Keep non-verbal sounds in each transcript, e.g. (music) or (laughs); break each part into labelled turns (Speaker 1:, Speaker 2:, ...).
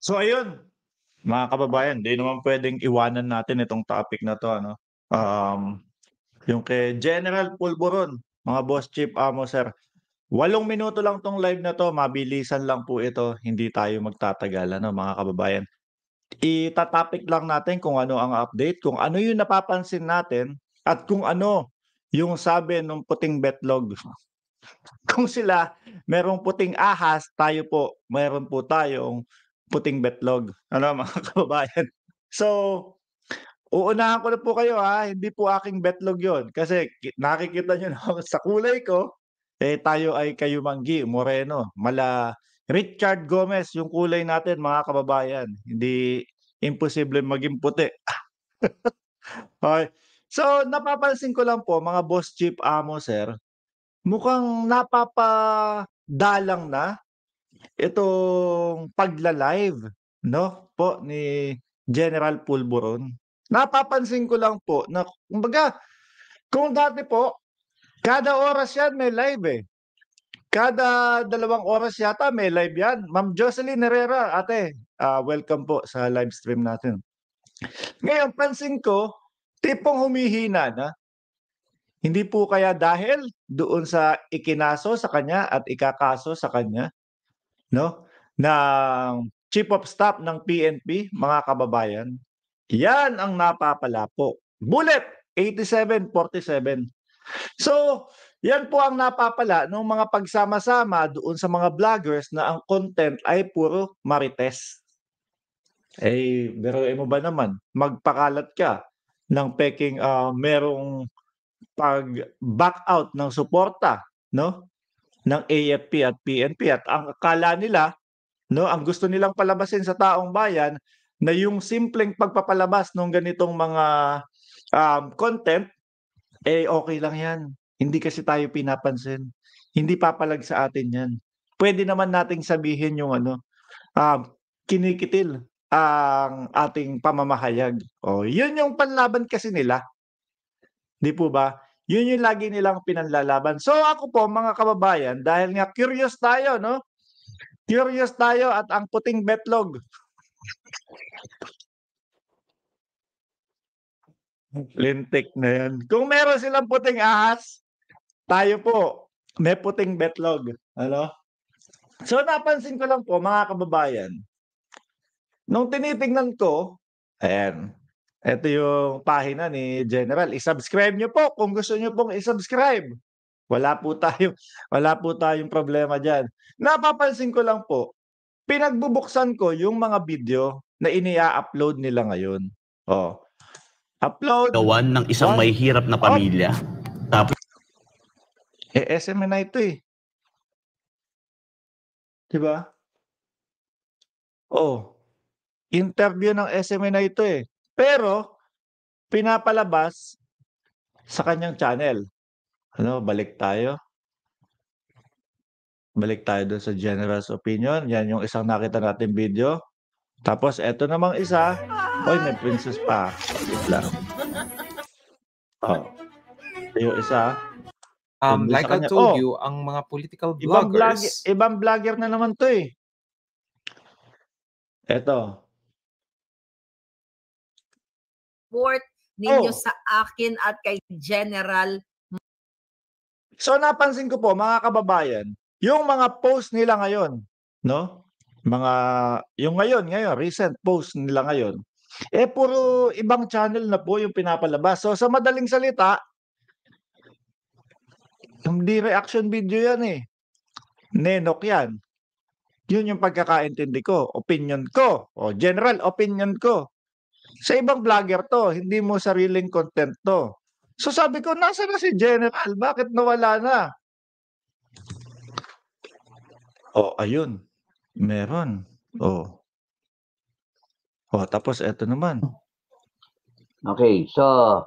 Speaker 1: So ayun, mga kababayan, di naman pwedeng iwanan natin itong topic na to. Ano? Um, yung kay General Pulburon, mga boss chief amo sir. Walong minuto lang tong live na to, mabilisan lang po ito, hindi tayo magtatagal ano, mga kababayan. Itatopic lang natin kung ano ang update, kung ano yung napapansin natin, at kung ano yung sabi ng puting betlog (laughs) kung sila merong puting ahas, tayo po, meron po tayong puting betlog. Ano (laughs) mga kababayan? So, uunahan ko na po kayo ha, hindi po aking betlog yon Kasi nakikita nyo (laughs) na sa kulay ko, eh tayo ay Kayumanggi, Moreno, mala Richard Gomez, yung kulay natin mga kababayan. Hindi imposible maging puti. (laughs) okay. So, napapansin ko lang po mga boss chief amo sir, mukhang napapadalang na itong pagla-live, no, po ni General Pulburon. Napapansin ko lang po na kumbaga kung dati po kada oras 'yan may live eh. Kada dalawang oras yata may live 'yan. Ma'am Jocelyn Herrera, ate, uh, welcome po sa live stream natin. Ngayon pansin ko tipong humihina na. Hindi po kaya dahil doon sa ikinaso sa kanya at ikakaso sa kanya no? na Chief of Staff ng PNP, mga kababayan. Yan ang napapalapo. Bullet 8747. So, yan po ang napapala ng mga pagsama-sama doon sa mga vloggers na ang content ay puro marites. Eh, pero mo ba naman, magpakalat ka ng peking uh, merong pag-back out ng suporta, no? ng AFP at PNP at ang akala nila no ang gusto nilang palabasin sa taong bayan na yung simpleng pagpapalabas ng ganitong mga um, content eh okay lang yan hindi kasi tayo pinapansin hindi papalag sa atin yan pwede naman nating sabihin yung ano um, kinikitil ang ating pamamahayag. O, oh, yun yung panlaban kasi nila. Di po ba? Yun yung lagi nilang pinanlalaban. So ako po mga kababayan, dahil nga curious tayo, no? Curious tayo at ang puting betlog. Lintik na yan. Kung meron silang puting ahas, tayo po, may puting betlog. Ano? So napansin ko lang po, mga kababayan, nung tinitingnan ko, ayan, ito yung pahina ni General. I-subscribe nyo po kung gusto nyo pong i-subscribe. Wala po (laughs) tayong, wala po tayong problema diyan. Napapansin ko lang po, pinagbubuksan ko yung mga video na inia-upload nila ngayon. Oh. Upload gawan ng isang may hirap na pamilya. Oh. Tapos eh, SM na ito eh. 'Di ba? Oh. Interview ng SM na ito eh. Pero, pinapalabas sa kanyang channel. Ano, balik tayo. Balik tayo doon sa general's opinion. Yan yung isang nakita natin video. Tapos, eto namang isa. Oy, may princess pa. Wait lang. Oh. Yung isa. Um, like I told oh, you, ang mga political bloggers... Ibang, vlog, ibang vlogger na naman to eh. Eto support ninyo oh. sa akin at kay General So napansin ko po mga kababayan, yung mga post nila ngayon, no? Mga yung ngayon, ngayon recent post nila ngayon. Eh puro ibang channel na po yung pinapalabas. So sa madaling salita, hindi reaction video yan eh. Nenok yan. Yun yung pagkakaintindi ko, opinion ko. O general, opinion ko. Sa ibang vlogger to, hindi mo sariling content to. So sabi ko, nasa na si General? Bakit nawala na? Oh, ayun. Meron. Oh. Oh, tapos eto naman. Okay, so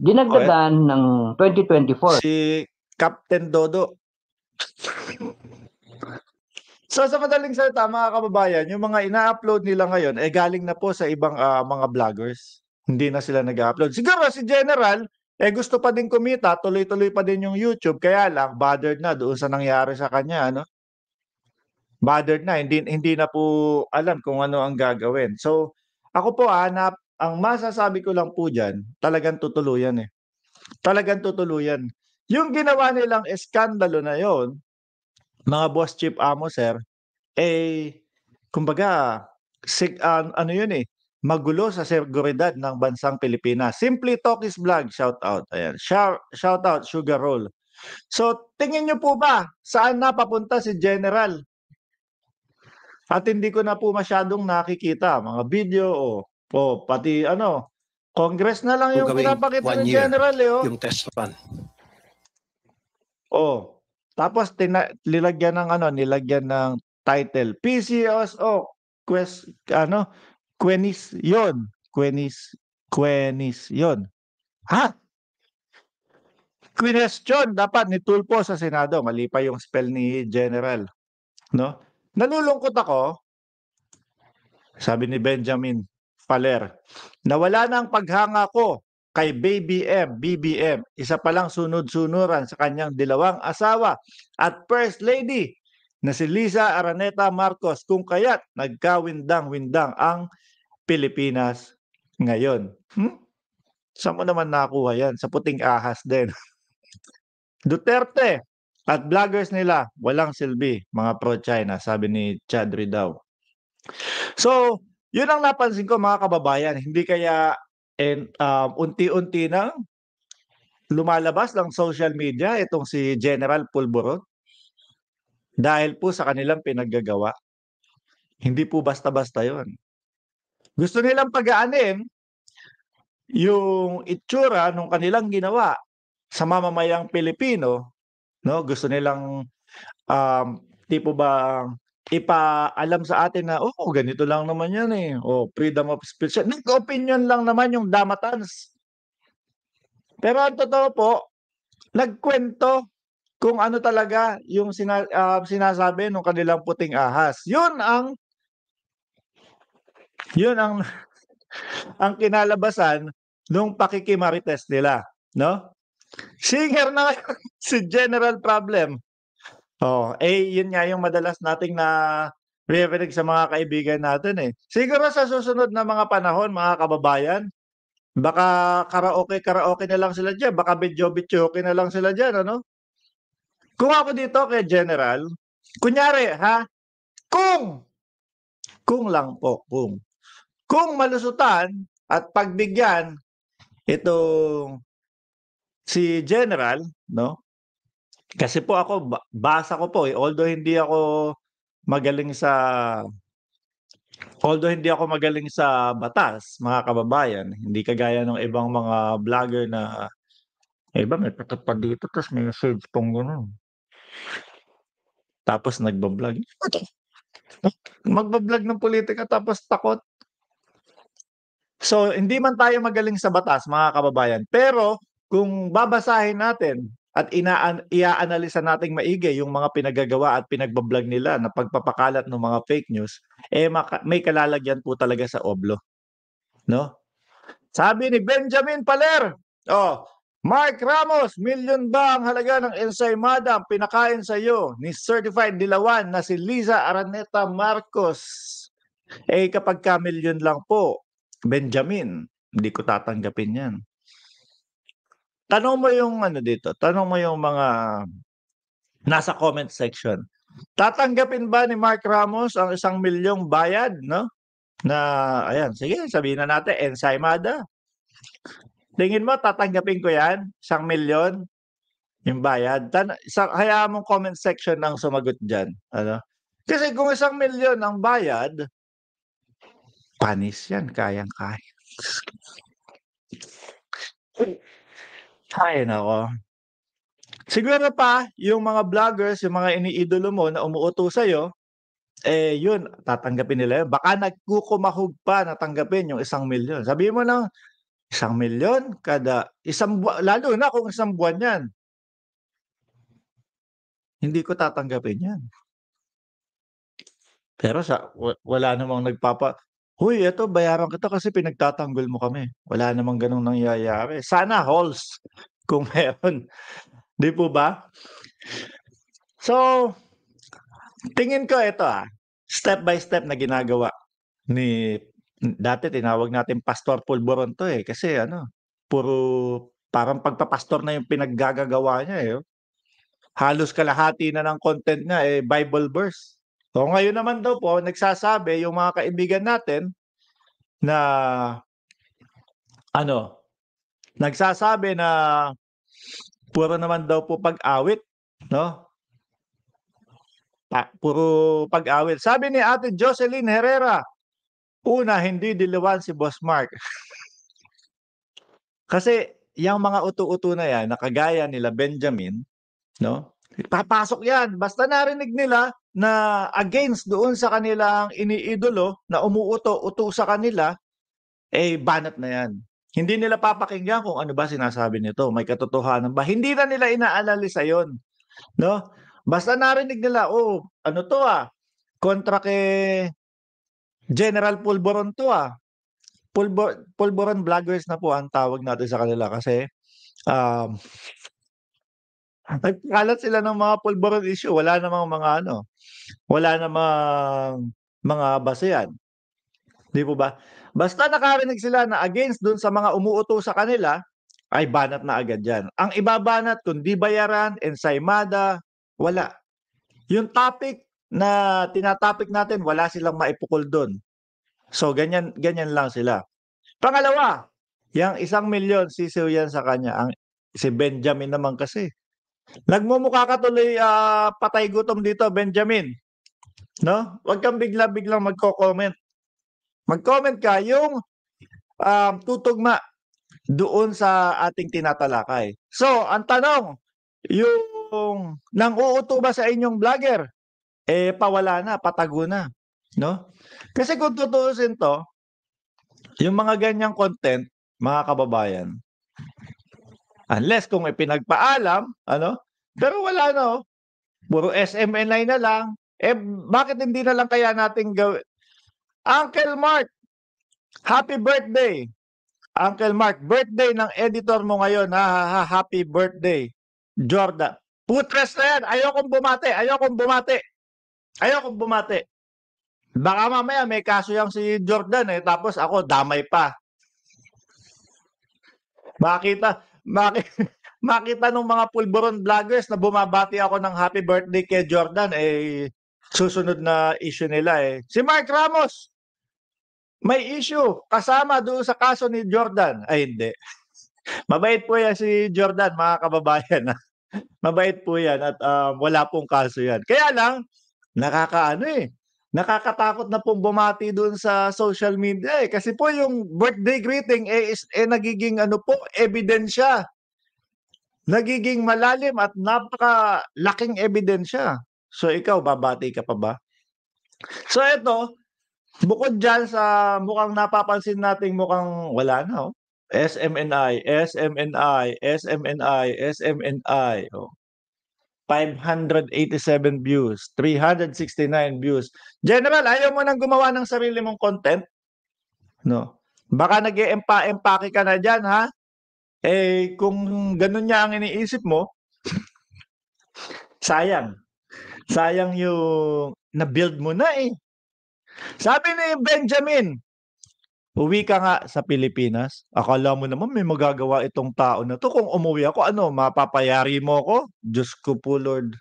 Speaker 1: dinagdagan okay. Oh, eh. ng 2024. Si Captain Dodo. So sa madaling salita, mga kababayan, yung mga ina-upload nila ngayon eh, galing na po sa ibang uh, mga vloggers. Hindi na sila nag-upload. Siguro si General, eh gusto pa din kumita, tuloy-tuloy pa din yung YouTube, kaya lang bothered na doon sa nangyari sa kanya, ano? Bothered na, hindi hindi na po alam kung ano ang gagawin. So ako po hanap ah, ang masasabi ko lang po diyan, talagang tutuluyan eh. Talagang tutuluyan. Yung ginawa nilang eskandalo na yon, mga boss chief amo sir, eh kumbaga sig, uh, ano yun eh, magulo sa seguridad ng bansang Pilipinas. Simply Talk is Vlog, shout out. Ayan. Shout, shout out, Sugar Roll. So, tingin nyo po ba saan napapunta si General? At hindi ko na po masyadong nakikita mga video o, o pati ano, Congress na lang yung pinapakita ng General. Eh, oh. Yung test run. Oh, tapos tina- nilagyan ng ano, nilagyan ng title PCOS o Quest ano Quenis 'yon. Quenis Quenis 'yon. Ha? Question dapat ni Tulpo sa Senado, mali pa yung spell ni General. No? Nalulungkot ako. Sabi ni Benjamin Paler, nawala na ang paghanga ko kay Baby M, BBM, isa palang sunod-sunuran sa kanyang dilawang asawa at First Lady na si Lisa Araneta Marcos kung kaya't nagkawindang-windang ang Pilipinas ngayon. Hmm? Saan mo naman nakuha yan? Sa puting ahas din. (laughs) Duterte at vloggers nila, walang silbi, mga pro-China, sabi ni Chadri daw. So, yun ang napansin ko mga kababayan, hindi kaya And um, unti-unti na lumalabas ng social media itong si General Pulburot dahil po sa kanilang pinaggagawa. Hindi po basta-basta yon. Gusto nilang pagaanin yung itsura ng kanilang ginawa sa mamamayang Pilipino. No? Gusto nilang um, tipo ba ipaalam sa atin na, oh, ganito lang naman yan eh. Oh, freedom of speech. Nag-opinion lang naman yung damatans. Pero ang totoo po, nagkwento kung ano talaga yung sina, uh, sinasabi ng kanilang puting ahas. Yun ang yun ang (laughs) ang kinalabasan nung pakikimarites nila, no? Singer na (laughs) si General Problem. Oo, eh, yun nga yung madalas nating na naririnig sa mga kaibigan natin, eh. Siguro sa susunod na mga panahon, mga kababayan, baka karaoke-karaoke na lang sila diyan, baka bidyo-bidyoke na lang sila diyan, ano? Kung ako dito kay General, kunyari, ha? Kung, kung lang po, kung. Kung malusutan at pagbigyan itong si General, no? Kasi po ako basa ko po, eh, although hindi ako magaling sa although hindi ako magaling sa batas, mga kababayan, hindi kagaya ng ibang mga vlogger na eh ba may patok pa dito tapos may message pong ganun. Tapos nagbablog. Magbablog ng politika tapos takot. So, hindi man tayo magaling sa batas, mga kababayan. Pero, kung babasahin natin at inaan iaanalisa nating maigi yung mga pinagagawa at pinagbablog nila na pagpapakalat ng mga fake news eh maka- may kalalagyan po talaga sa oblo no sabi ni Benjamin Paler oh Mark Ramos milyon ba ang halaga ng ensaymada ang pinakain sa iyo ni certified dilawan na si Liza Araneta Marcos eh kapag ka milyon lang po Benjamin hindi ko tatanggapin yan Tanong mo yung ano dito, tanong mo yung mga nasa comment section. Tatanggapin ba ni Mark Ramos ang isang milyong bayad, no? Na, ayan, sige, sabihin na natin, ensaymada. Tingin mo, tatanggapin ko yan? Isang milyon? Yung bayad? Tan sa, hayaan mong comment section ang sumagot dyan. Ano? Kasi kung isang milyon ang bayad, panis yan, kayang-kaya. Ay, nako. Siguro pa, yung mga vloggers, yung mga iniidolo mo na umuuto sa'yo, eh yun, tatanggapin nila yun. Baka nagkukumahog pa na tanggapin yung isang milyon. Sabi mo na, isang milyon kada isang buwan, lalo na kung isang buwan yan. Hindi ko tatanggapin yan. Pero sa wala namang nagpapa Hoy, eto bayaran kita kasi pinagtatanggol mo kami. Wala namang ganong nangyayari. Sana halls (laughs) kung meron. Di po ba? So, tingin ko ito ah, step by step na ginagawa ni dati tinawag natin Pastor Pulboron to eh kasi ano, puro parang pagpapastor na yung pinaggagawa niya eh. Oh. Halos kalahati na ng content niya eh Bible verse. So ngayon naman daw po, nagsasabi yung mga kaibigan natin na ano, nagsasabi na puro naman daw po pag-awit, no? Pa, puro pag-awit. Sabi ni Ate Jocelyn Herrera, una, hindi diliwan si Boss Mark. (laughs) Kasi yung mga utu-utu na yan, nakagaya nila Benjamin, no? Papasok yan. Basta narinig nila, na against doon sa kanilang iniidolo na umuuto-uto sa kanila, eh banat na yan. Hindi nila papakinggan kung ano ba sinasabi nito, may katotohanan ba. Hindi na nila inaalalisa yon No? Basta narinig nila, oh, ano to ah, kontra kay General Pulboron to ah. Pulbor, Pulboron vloggers na po ang tawag natin sa kanila kasi um, Nagkalat sila ng mga pulburon issue. Wala namang mga ano. Wala namang mga basehan. Di po ba? Basta nakarinig sila na against dun sa mga umuuto sa kanila, ay banat na agad yan. Ang ibabanat, kung kundi bayaran, ensaymada, wala. Yung topic na tinatopic natin, wala silang maipukol doon. So, ganyan, ganyan lang sila. Pangalawa, yung isang milyon, sisiw yan sa kanya. Ang, si Benjamin naman kasi. Nagmumukha ka tuloy uh, patay gutom dito, Benjamin. No? Huwag kang bigla-biglang magko-comment. Mag-comment ka yung um, tutugma doon sa ating tinatalakay. So, ang tanong, yung nang uuto ba sa inyong vlogger? Eh, pawala na, patago na. No? Kasi kung tutuusin to, yung mga ganyang content, mga kababayan, Unless kung may pinagpaalam, ano? Pero wala na, oh. Puro SMNI na lang. Eh, bakit hindi na lang kaya natin gawin? Uncle Mark, happy birthday! Uncle Mark, birthday ng editor mo ngayon. Ha, happy birthday, Jordan. Putres na yan. Ayokong bumate. Ayokong bumate. Ayokong bumate. Baka mamaya may kaso yung si Jordan eh. Tapos ako, damay pa. Bakit Bakita maki (laughs) makita ng mga pulboron vloggers na bumabati ako ng happy birthday kay Jordan, eh, susunod na issue nila eh. Si Mark Ramos, may issue kasama doon sa kaso ni Jordan. Ay, hindi. (laughs) Mabait po yan si Jordan, mga kababayan. Ah. (laughs) Mabait po yan at um, wala pong kaso yan. Kaya lang, nakakaano eh nakakatakot na pong bumati doon sa social media eh. Kasi po yung birthday greeting eh, is, eh nagiging ano po, ebidensya. Nagiging malalim at napaka laking ebidensya. So ikaw, babati ka pa ba? So ito, bukod dyan sa mukhang napapansin nating mukhang wala na oh. SMNI, SMNI, SMNI, SMNI. Oh. 587 views, 369 views. General, ayaw mo nang gumawa ng sarili mong content? No. Baka nag -empa empake ka na dyan, ha? Eh, kung ganun niya ang iniisip mo, sayang. Sayang yung na-build mo na eh. Sabi ni Benjamin, Uwi ka nga sa Pilipinas. Akala mo naman may magagawa itong tao na to. Kung umuwi ako, ano, mapapayari mo ako? Diyos ko po, Lord.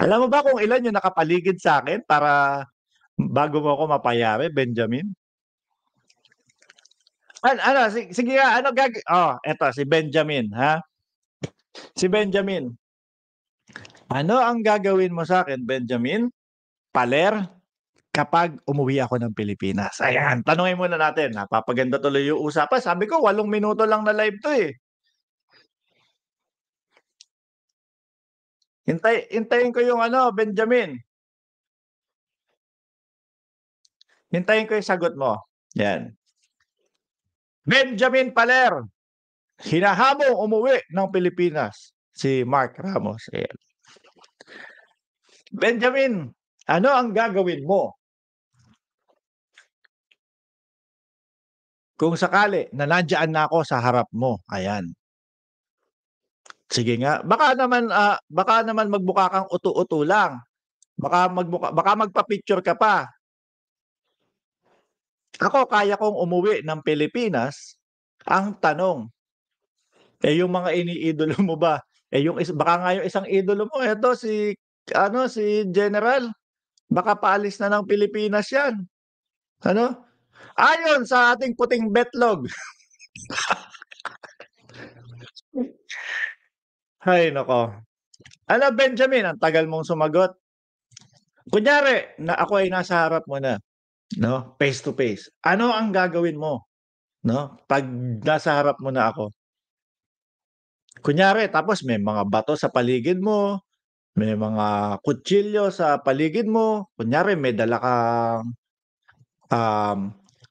Speaker 1: Alam mo ba kung ilan yung nakapaligid sa akin para bago mo ako mapayari, Benjamin? An ano, sige, sige ano gag... Oh, eto, si Benjamin, ha? Si Benjamin. Ano ang gagawin mo sa akin, Benjamin? Paler? kapag umuwi ako ng Pilipinas. Ayan, tanungin muna natin. Napapaganda tuloy yung usapan. Sabi ko, walong minuto lang na live to eh. Hintay, hintayin ko yung ano, Benjamin. Hintayin ko yung sagot mo. Yan. Benjamin Paler. Hinahabong umuwi ng Pilipinas si Mark Ramos. Ayan. Benjamin, ano ang gagawin mo Kung sakali na nandiyan na ako sa harap mo, ayan. Sige nga, baka naman uh, baka naman magbuka kang uto utu lang. Baka magbuka baka magpa-picture ka pa. Ako kaya kong umuwi ng Pilipinas. Ang tanong, eh yung mga iniidolo mo ba? Eh yung is, baka nga yung isang idolo mo, eto si ano si General, baka paalis na ng Pilipinas 'yan. Ano? Ayon sa ating puting betlog. Hay nako. Ano Benjamin, ang tagal mong sumagot. Kunyari, na ako ay nasa harap mo na, no? Face to face. Ano ang gagawin mo? No? Pag nasa harap mo na ako. Kunyari, tapos may mga bato sa paligid mo, may mga kutsilyo sa paligid mo, kunyari may dala kang um,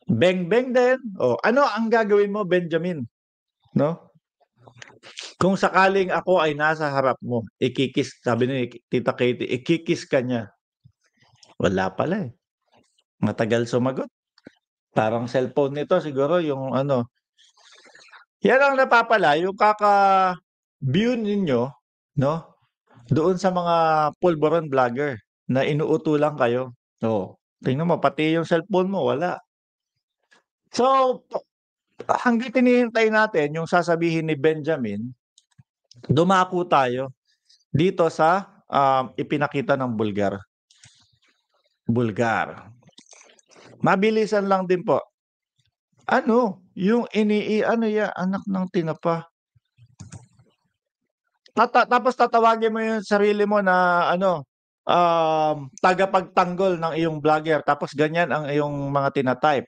Speaker 1: Beng beng din. O, oh, ano ang gagawin mo, Benjamin? No? Kung sakaling ako ay nasa harap mo, ikikis, sabi ni Tita Katie, ikikis ka niya. Wala pala eh. Matagal sumagot. Parang cellphone nito siguro yung ano. Yan ang napapala, yung kaka-view ninyo, no? Doon sa mga pulboron vlogger na inuutulang kayo. So, oh, tingnan mo, pati yung cellphone mo, wala. So, hanggang tinihintay natin yung sasabihin ni Benjamin, dumako tayo dito sa um, ipinakita ng Bulgar. Bulgar. Mabilisan lang din po. Ano? Yung ini ano ya anak ng tinapa. Tata, tapos tatawagin mo yung sarili mo na ano, um, tagapagtanggol ng iyong vlogger. Tapos ganyan ang iyong mga tinatype.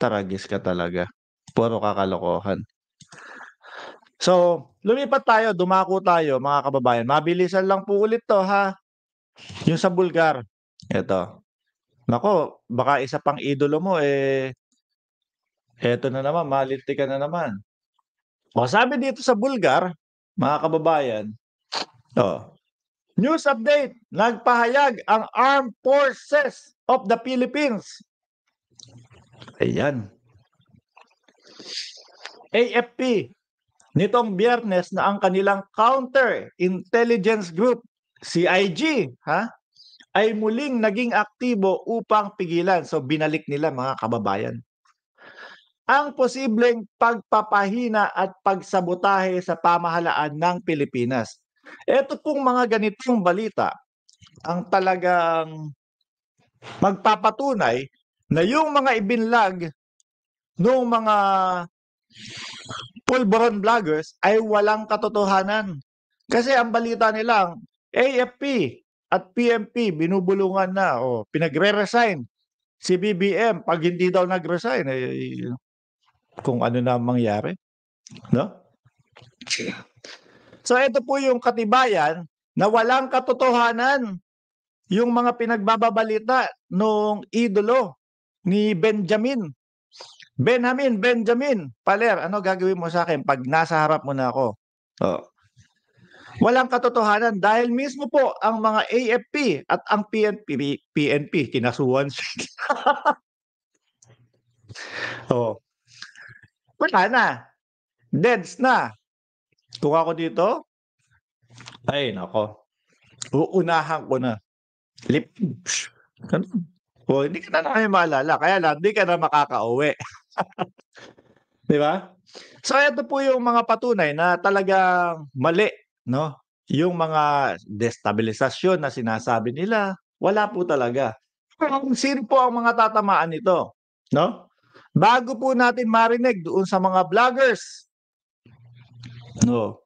Speaker 1: Taragis ka talaga. Puro kakalokohan. So, lumipat tayo, dumako tayo mga kababayan. Mabilisan lang po ulit to ha. Yung sa Bulgar. Ito. Nako, baka isa pang idolo mo eh. Ito na naman, malinti ka na naman. O sabi dito sa Bulgar, mga kababayan, oh, news update, nagpahayag ang Armed Forces of the Philippines Ayan. AFP, nitong biyernes na ang kanilang counter-intelligence group, CIG, ha? ay muling naging aktibo upang pigilan. So binalik nila mga kababayan. Ang posibleng pagpapahina at pagsabotahe sa pamahalaan ng Pilipinas. Ito pong mga ganitong balita ang talagang magpapatunay na yung mga ibinlag ng mga pulboron vloggers ay walang katotohanan. Kasi ang balita nilang AFP at PMP binubulungan na o pinagre-resign si BBM pag hindi daw nag-resign eh, kung ano na mangyari. No? So ito po yung katibayan na walang katotohanan yung mga pinagbababalita noong idolo ni Benjamin. Benjamin, Benjamin, Paler, ano gagawin mo sa akin pag nasa harap mo na ako? Oh. Walang katotohanan dahil mismo po ang mga AFP at ang PNP, PNP kinasuhan siya. (laughs) oh. Wala na. Deads na. Kung ako dito, ay nako. Uunahan ko na. Lip. Ganun. O, hindi ka na namin maalala. Kaya lang, hindi ka na makakauwi. (laughs) Di ba? So, ito po yung mga patunay na talagang mali, no? Yung mga destabilisasyon na sinasabi nila, wala po talaga. Kung sino po ang mga tatamaan nito, no? Bago po natin marinig doon sa mga vloggers, no?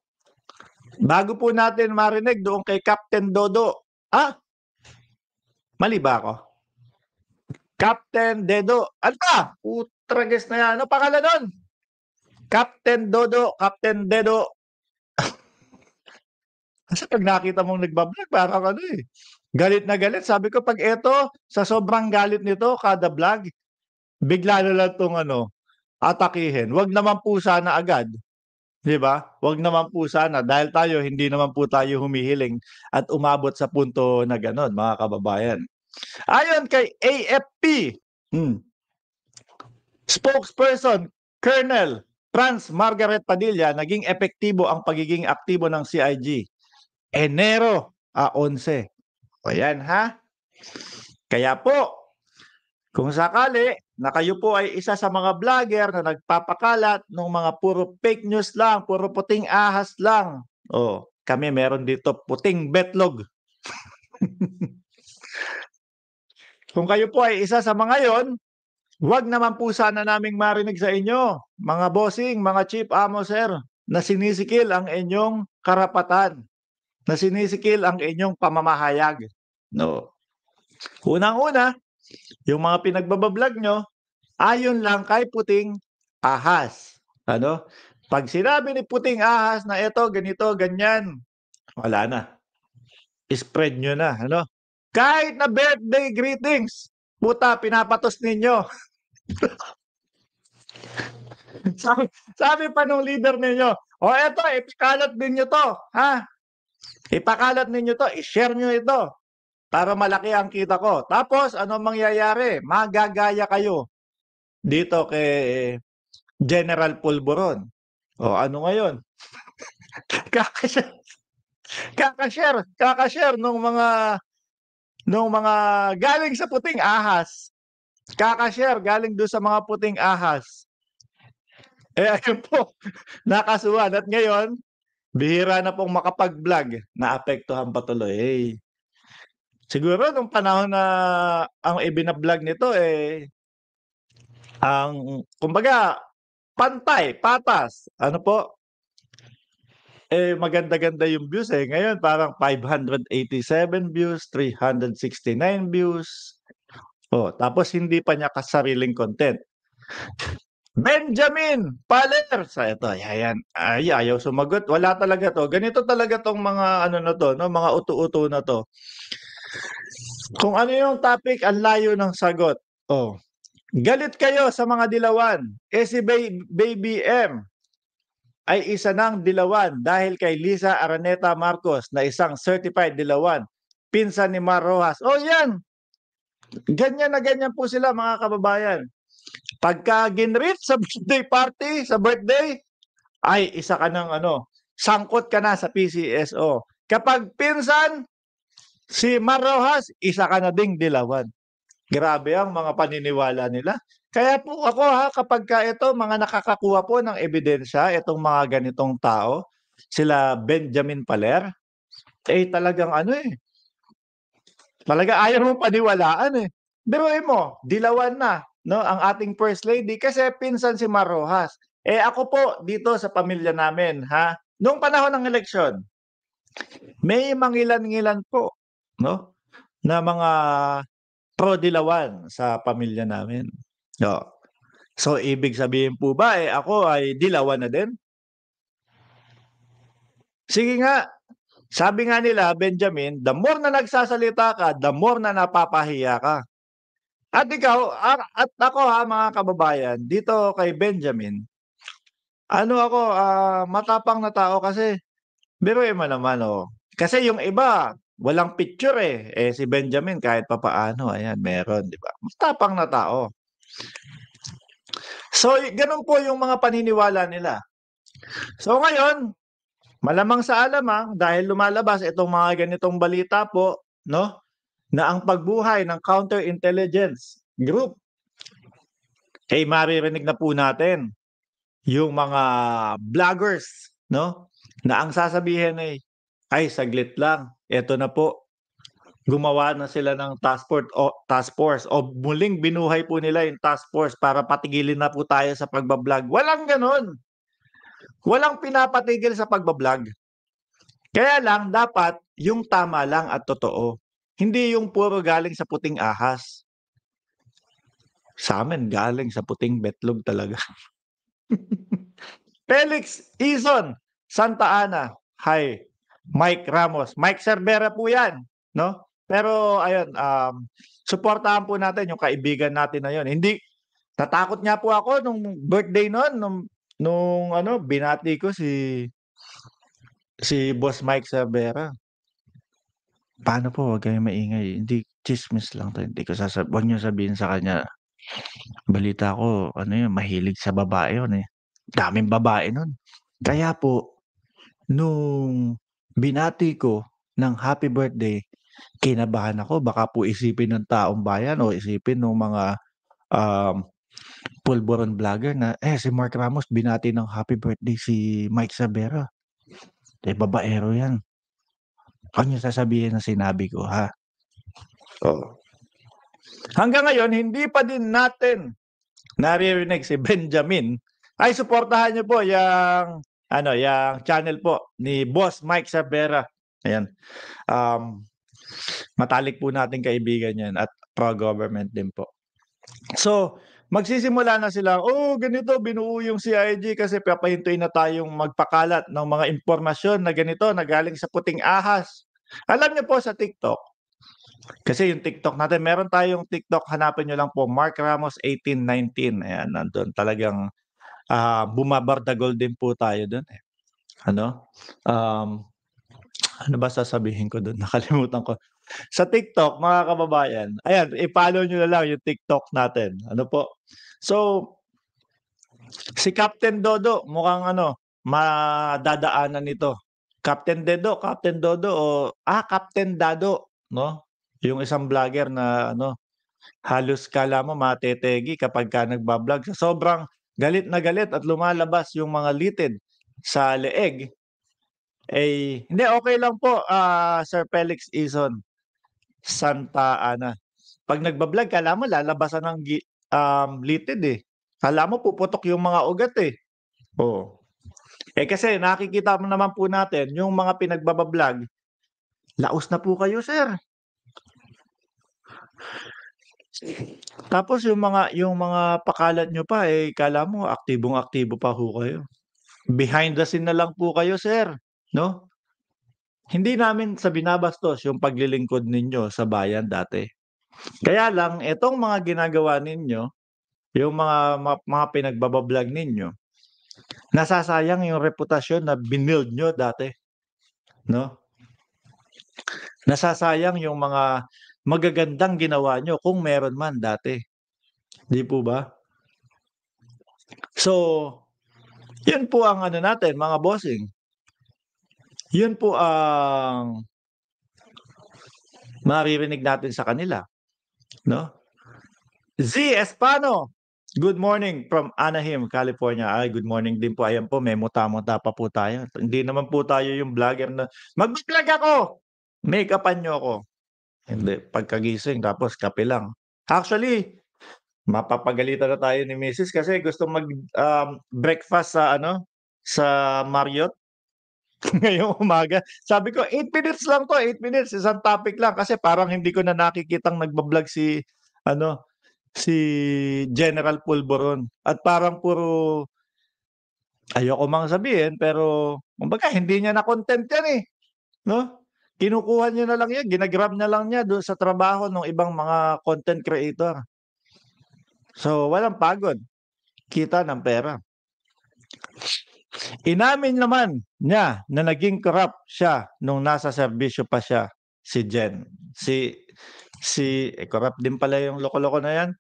Speaker 1: Bago po natin marinig doon kay Captain Dodo, ah, mali ba ako? Captain Dedo. Ano pa? Utrages na yan. Ano pangalan nun? Captain Dodo, Captain Dedo. (laughs) Kasi pag nakita mong nagbablog, parang ano eh. Galit na galit. Sabi ko, pag eto, sa sobrang galit nito, kada vlog, bigla na lang itong ano, atakihin. Huwag naman po sana agad. Di ba? Huwag naman po sana dahil tayo hindi naman po tayo humihiling at umabot sa punto na ganun, mga kababayan. Ayon kay AFP, hmm, spokesperson Colonel Trans Margaret Padilla, naging epektibo ang pagiging aktibo ng CIG. Enero a 11. Ayan ha. Kaya po, kung sakali na kayo po ay isa sa mga vlogger na nagpapakalat ng mga puro fake news lang, puro puting ahas lang. Oh, kami meron dito puting betlog. (laughs) Kung kayo po ay isa sa mga yon, Huwag naman po sana naming marinig sa inyo, mga bossing, mga chief amo sir, na sinisikil ang inyong karapatan, na sinisikil ang inyong pamamahayag. No. Unang-una, yung mga pinagbabablog nyo, ayon lang kay puting ahas. Ano? Pag sinabi ni puting ahas na ito, ganito, ganyan, wala na. Spread nyo na. Ano? Kahit na birthday greetings, puta, pinapatos ninyo. (laughs) sabi, sabi pa nung leader ninyo, o oh, eto, ipakalat ninyo to, ha? Ipakalat ninyo to, i-share nyo ito para malaki ang kita ko. Tapos, ano mangyayari? Magagaya kayo dito kay General Pulburon. O ano ngayon? (laughs) kakashare, kakashare, kakashare nung mga ng mga galing sa puting ahas. Kakashare galing doon sa mga puting ahas. Eh (laughs) ayun po, nakasuhan. At ngayon, bihira na pong makapag-vlog. Naapektuhan pa tuloy. Hey. Siguro nung panahon na ang ibinablog nito eh, ang, kumbaga, pantay, patas. Ano po? eh maganda-ganda yung views eh. Ngayon parang 587 views, 369 views. Oh, tapos hindi pa niya kasariling content. Benjamin Paler sa ito. Ayan. Ay, ayaw sumagot. Wala talaga to. Ganito talaga tong mga ano na to, no? mga utu-utu na to. Kung ano yung topic, ang layo ng sagot. Oh. Galit kayo sa mga dilawan. Eh si ba- Baby M, ay isa ng dilawan dahil kay Lisa Araneta Marcos na isang certified dilawan, pinsan ni Mar Rojas. Oh yan! Ganyan na ganyan po sila mga kababayan. Pagka ginrit sa (laughs) birthday party, sa birthday, ay isa ka ng ano, sangkot ka na sa PCSO. Kapag pinsan, si Mar Rojas, isa ka na ding dilawan. Grabe ang mga paniniwala nila. Kaya po ako ha, kapag ka ito, mga nakakakuha po ng ebidensya, itong mga ganitong tao, sila Benjamin Paler, eh talagang ano eh, talaga ayaw mo paniwalaan eh. Pero eh mo, dilawan na no, ang ating First Lady kasi pinsan si Marojas. Eh ako po dito sa pamilya namin ha, noong panahon ng eleksyon, may mangilan-ngilan po no, na mga pro-dilawan sa pamilya namin. Oo. So, ibig sabihin po ba, eh, ako ay dilawan na din? Sige nga, sabi nga nila, Benjamin, the more na nagsasalita ka, the more na napapahiya ka. At ikaw, ah, at ako ha mga kababayan, dito kay Benjamin, ano ako, uh, matapang na tao kasi, pero eh, manaman oh. Kasi yung iba, walang picture eh. Eh si Benjamin kahit papaano, ayan, meron, di ba? Matapang na tao. So, ganun po yung mga paniniwala nila. So, ngayon, malamang sa alamang, ah, dahil lumalabas itong mga ganitong balita po, no, na ang pagbuhay ng counterintelligence group, eh, maririnig na po natin yung mga bloggers, no, na ang sasabihin ay, ay, saglit lang, Ito na po, gumawa na sila ng task force o task force o muling binuhay po nila yung task force para patigilin na po tayo sa pagbablog. Walang ganon. Walang pinapatigil sa pagbablog. Kaya lang dapat yung tama lang at totoo. Hindi yung puro galing sa puting ahas. Sa amin, galing sa puting betlog talaga. (laughs) Felix Ison, Santa Ana. Hi, Mike Ramos. Mike Cervera po yan. No? Pero ayun, um, suportahan po natin yung kaibigan natin na yun. Hindi, natakot nga po ako nung birthday noon, nung, nung ano, binati ko si si Boss Mike Savera. Paano po, wag kayong maingay. Hindi, chismis lang to. Hindi ko sasabihin. wag niyo sabihin sa kanya. Balita ko, ano yun, mahilig sa babae yun eh. Daming babae nun. Kaya po, nung binati ko ng happy birthday, kinabahan ako. Baka po isipin ng taong bayan o isipin ng mga um, pulboron vlogger na, eh, si Mark Ramos binati ng happy birthday si Mike Sabera. Eh, babaero yan. Ano sasabihin na sinabi ko, ha? oh. Hanggang ngayon, hindi pa din natin naririnig si Benjamin. Ay, suportahan niyo po yung, ano, yung channel po ni Boss Mike Sabera. Ayan. Um, Matalik po natin kaibigan yan at pro-government din po. So, magsisimula na sila, oh ganito, binuo yung CIG kasi papahintuin na tayong magpakalat ng mga impormasyon na ganito, na galing sa puting ahas. Alam niyo po sa TikTok, kasi yung TikTok natin, meron tayong TikTok, hanapin nyo lang po, Mark Ramos 1819. Ayan, nandun talagang uh, ah, bumabardagol din po tayo dun. Eh. Ano? Um, ano ba sasabihin ko doon? (laughs) Nakalimutan ko. Sa TikTok, mga kababayan, ayan, i-follow nyo na lang yung TikTok natin. Ano po? So, si Captain Dodo, mukhang ano, madadaanan nito. Captain Dedo, Captain Dodo, o, ah, Captain Dado, no? Yung isang vlogger na, ano, halos kala mo matetegi kapag ka nagbablog. Sobrang galit na galit at lumalabas yung mga litid sa leeg eh, hindi okay lang po, ah, Sir Felix Ison, Santa Ana. 'Pag nagba-vlog akala mo lalabasan ng um, litid, eh. Akala mo puputok yung mga ugat, eh. Oo. Eh, kasi nakikita mo naman po natin yung mga pinagba vlog laos na po kayo, sir. Tapos yung mga yung mga pakalat niyo pa, eh, akala mo aktibong-aktibo pa ho kayo. Behind the scene na lang po kayo, sir. 'No? Hindi namin sa binabastos yung paglilingkod ninyo sa bayan dati. Kaya lang itong mga ginagawa ninyo, yung mga mga, mga pinagbabablog ninyo, nasasayang yung reputasyon na binild nyo dati. No? Nasasayang yung mga magagandang ginawa nyo kung meron man dati. Di po ba? So, yun po ang ano natin, mga bossing. Yun po ang maririnig natin sa kanila. No? Z Espano, good morning from Anaheim, California. Ay, good morning din po. Ayan po, may muta-muta pa po tayo. Hindi naman po tayo yung vlogger na, mag-vlog ako! Make-upan nyo ako. Hindi, pagkagising, tapos kape lang. Actually, mapapagalitan na tayo ni Mrs. kasi gusto mag um, breakfast sa ano sa Marriott (laughs) ngayong umaga. Sabi ko, 8 minutes lang to, 8 minutes, isang topic lang. Kasi parang hindi ko na nakikitang nagbablog si, ano, si General Pulboron. At parang puro, ayoko mang sabihin, pero, mabaga, hindi niya na content yan eh. No? Kinukuha niya na lang yan, ginagrab na lang niya doon sa trabaho ng ibang mga content creator. So, walang pagod. Kita ng pera. Inamin naman niya na naging corrupt siya nung nasa serbisyo pa siya si Jen. Si si eh, corrupt din pala yung loko-loko na yan.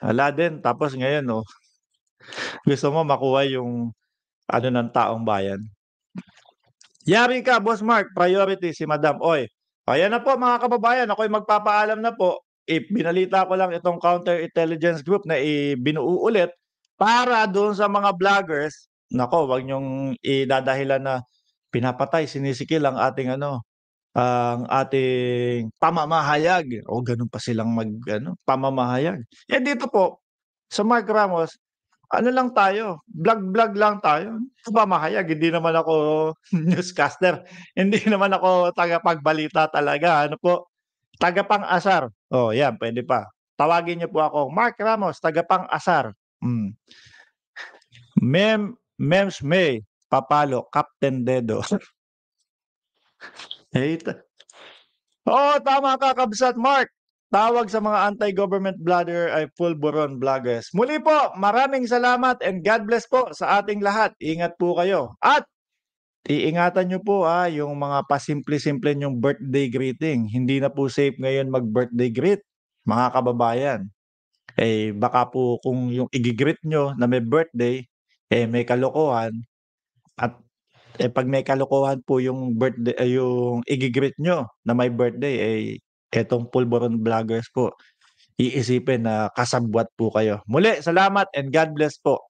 Speaker 1: Hala din. Tapos ngayon, oh, gusto mo makuha yung ano ng taong bayan. Yari ka, Boss Mark. Priority si Madam. Oy, ayan na po mga kababayan. Ako'y magpapaalam na po. Ibinalita ko lang itong counterintelligence group na ibinuulit para doon sa mga vloggers Nako, wag niyong idadahilan na pinapatay, sinisikil ang ating ano, ang ating pamamahayag. O ganun pa silang mag ano, pamamahayag. Eh dito po sa Mark Ramos, ano lang tayo, vlog-vlog lang tayo. Pamamahayag, hindi naman ako (laughs) newscaster. Hindi naman ako tagapagbalita talaga. Ano po? Tagapang-asar. Oh, yan, pwede pa. Tawagin niyo po ako, Mark Ramos, tagapang-asar. Mm. Mem Mems May, Papalo, Captain Dedo. (laughs) Hate. Oo, oh, tama ka, Kabsat Mark. Tawag sa mga anti-government bladder ay full buron bloggers. Muli po, maraming salamat and God bless po sa ating lahat. Ingat po kayo. At iingatan nyo po ah, yung mga pasimple-simple yung birthday greeting. Hindi na po safe ngayon mag-birthday greet, mga kababayan. Eh, baka po kung yung i-greet nyo na may birthday, eh, may kalokohan at eh, pag may kalokohan po yung birthday eh, yung igigreet nyo na may birthday eh etong Pulboron Vloggers po iisipin na kasabwat po kayo. Muli, salamat and God bless po.